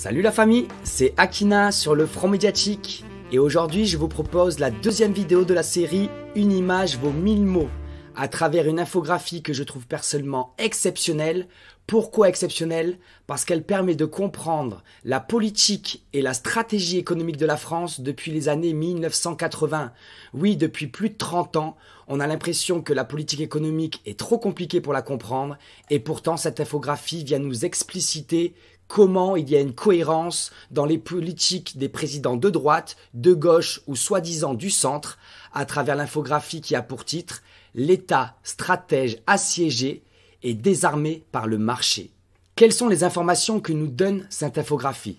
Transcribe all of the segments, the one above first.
Salut la famille, c'est Akina sur le Front Médiatique et aujourd'hui je vous propose la deuxième vidéo de la série Une image vaut mille mots à travers une infographie que je trouve personnellement exceptionnelle. Pourquoi exceptionnelle Parce qu'elle permet de comprendre la politique et la stratégie économique de la France depuis les années 1980. Oui, depuis plus de 30 ans, on a l'impression que la politique économique est trop compliquée pour la comprendre et pourtant cette infographie vient nous expliciter comment il y a une cohérence dans les politiques des présidents de droite, de gauche ou soi-disant du centre, à travers l'infographie qui a pour titre L'État stratège assiégé et désarmé par le marché. Quelles sont les informations que nous donne cette infographie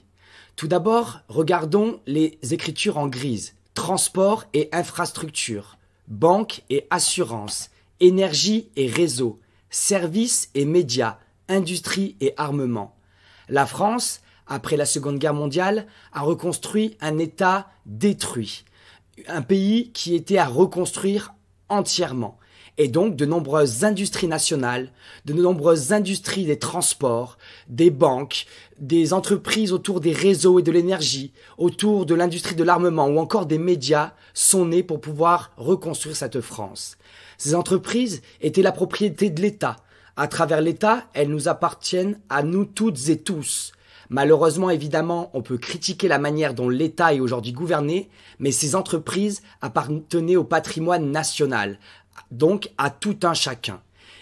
Tout d'abord, regardons les écritures en grise, transport et infrastructure, banque et assurance, énergie et réseau, services et médias, industrie et armement. La France, après la Seconde Guerre mondiale, a reconstruit un État détruit, un pays qui était à reconstruire entièrement. Et donc de nombreuses industries nationales, de nombreuses industries des transports, des banques, des entreprises autour des réseaux et de l'énergie, autour de l'industrie de l'armement ou encore des médias sont nées pour pouvoir reconstruire cette France. Ces entreprises étaient la propriété de l'État, à travers l'État, elles nous appartiennent à nous toutes et tous. Malheureusement, évidemment, on peut critiquer la manière dont l'État est aujourd'hui gouverné, mais ces entreprises appartenaient au patrimoine national, donc à tout un chacun.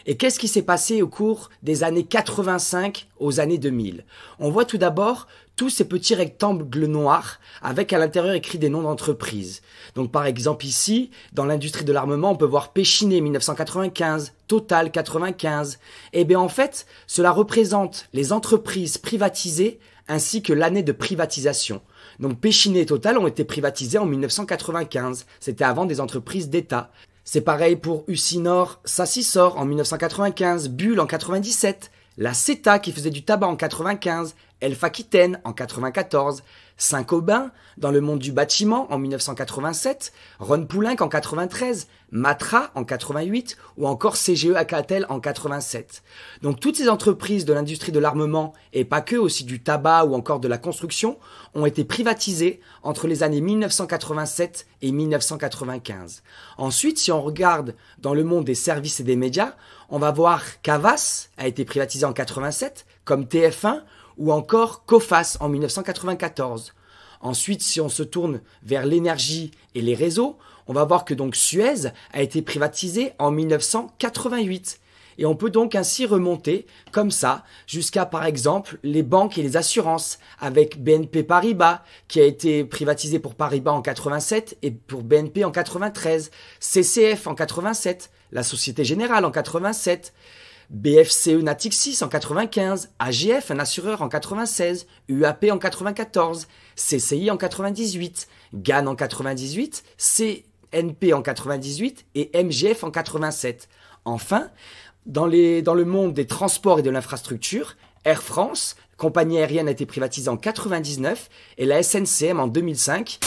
Et qu'est-ce qui s'est passé au cours des années 85 aux années 2000 On voit tout d'abord tous ces petits rectangles noirs avec à l'intérieur écrit des noms d'entreprises. Donc par exemple ici, dans l'industrie de l'armement, on peut voir Péchiné 1995, Total 95. Et eh bien en fait, cela représente les entreprises privatisées ainsi que l'année de privatisation. Donc Péchiné et Total ont été privatisés en 1995, c'était avant des entreprises d'État. C'est pareil pour Usinor, Sassissor en 1995, Bulle en 97, la CETA qui faisait du tabac en 95, Elf Aquitaine en 94, saint cobain dans le monde du bâtiment en 1987, Ron Poulenc en 93, Matra en 88 ou encore CGE Acatel en 87. Donc toutes ces entreprises de l'industrie de l'armement et pas que aussi du tabac ou encore de la construction ont été privatisées entre les années 1987 et 1995. Ensuite, si on regarde dans le monde des services et des médias, on va voir qu'Avas a été privatisé en 87 comme TF1 ou encore COFAS en 1994. Ensuite, si on se tourne vers l'énergie et les réseaux, on va voir que donc Suez a été privatisé en 1988. Et on peut donc ainsi remonter comme ça jusqu'à par exemple les banques et les assurances avec BNP Paribas qui a été privatisé pour Paribas en 87 et pour BNP en 93, CCF en 87, la Société Générale en 87. BFCE Natixis en 95, AGF un assureur en 1996, UAP en 1994, CCI en 1998, GAN en 98, CNP en 98 et MGF en 87. Enfin, dans, dans le monde des transports et de l'infrastructure, Air France, compagnie aérienne a été privatisée en 1999 et la SNCM en 2005